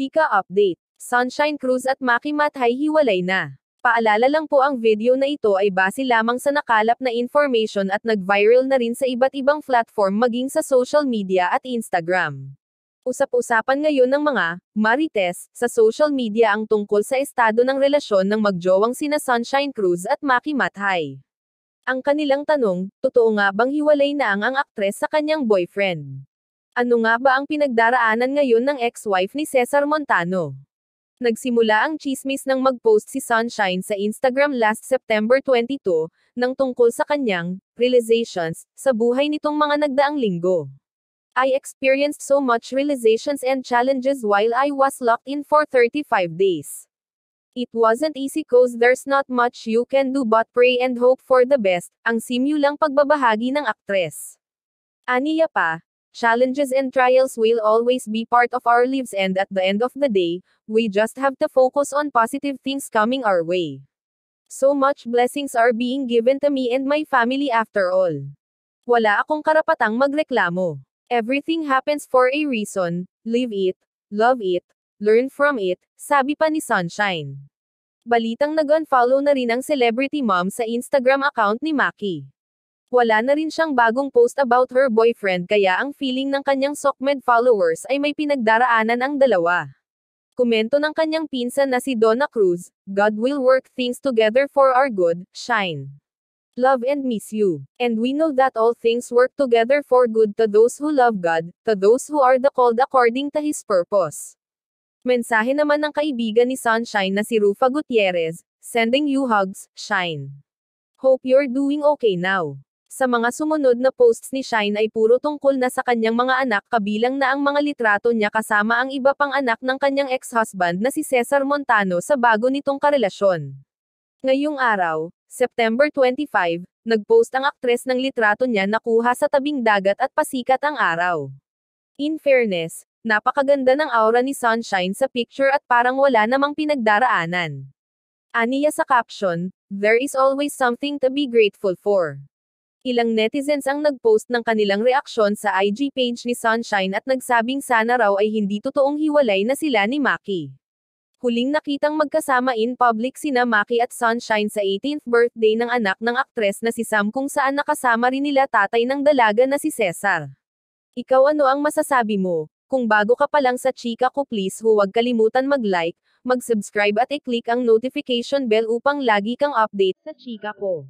Chika Update. Sunshine Cruz at Maki Mathay hiwalay na. Paalala lang po ang video na ito ay base lamang sa nakalap na information at nag-viral na rin sa iba't ibang platform maging sa social media at Instagram. Usap-usapan ngayon ng mga marites sa social media ang tungkol sa estado ng relasyon ng magjowang sina Sunshine Cruz at Maki Mathay. Ang kanilang tanong, totoo nga bang hiwalay na ang ang aktres sa kanyang boyfriend? Ano nga ba ang pinagdaraanan ngayon ng ex-wife ni Cesar Montano? Nagsimula ang chismis nang mag-post si Sunshine sa Instagram last September 22, nang tungkol sa kanyang realizations sa buhay nitong mga nagdaang linggo. I experienced so much realizations and challenges while I was locked in for 35 days. It wasn't easy cause there's not much you can do but pray and hope for the best, ang simulang pagbabahagi ng aktres. Aniya pa, Challenges and trials will always be part of our lives and at the end of the day, we just have to focus on positive things coming our way. So much blessings are being given to me and my family after all. Wala akong karapatang magreklamo. Everything happens for a reason, live it, love it, learn from it, sabi pa ni Sunshine. Balitang nag-unfollow na rin ang celebrity mom sa Instagram account ni Maki. Wala na rin siyang bagong post about her boyfriend kaya ang feeling ng kanyang Sokmed followers ay may pinagdaraanan ang dalawa. Komento ng kanyang pinsan na si Donna Cruz, God will work things together for our good, shine. Love and miss you. And we know that all things work together for good to those who love God, to those who are the called according to His purpose. Mensahe naman ng kaibigan ni Sunshine na si Rufa Gutierrez, sending you hugs, shine. Hope you're doing okay now. Sa mga sumunod na posts ni Shine ay puro tungkol na sa kanyang mga anak kabilang na ang mga litrato niya kasama ang iba pang anak ng kanyang ex-husband na si Cesar Montano sa bago nitong karelasyon. Ngayong araw, September 25, nagpost ang aktres ng litrato niya na kuha sa tabing dagat at pasikat ang araw. In fairness, napakaganda ng aura ni Sunshine sa picture at parang wala namang pinagdaraanan. Aniya sa caption, There is always something to be grateful for. Ilang netizens ang nagpost ng kanilang reaksyon sa IG page ni Sunshine at nagsabing sana raw ay hindi totoong hiwalay na sila ni Maki. Huling nakitang magkasama in public sina Maki at Sunshine sa 18th birthday ng anak ng aktres na si Sam kung saan nakasama rin nila tatay ng dalaga na si Cesar. Ikaw ano ang masasabi mo? Kung bago ka pa lang sa chika ko please huwag kalimutan mag-like, mag-subscribe at i-click ang notification bell upang lagi kang update sa chika ko.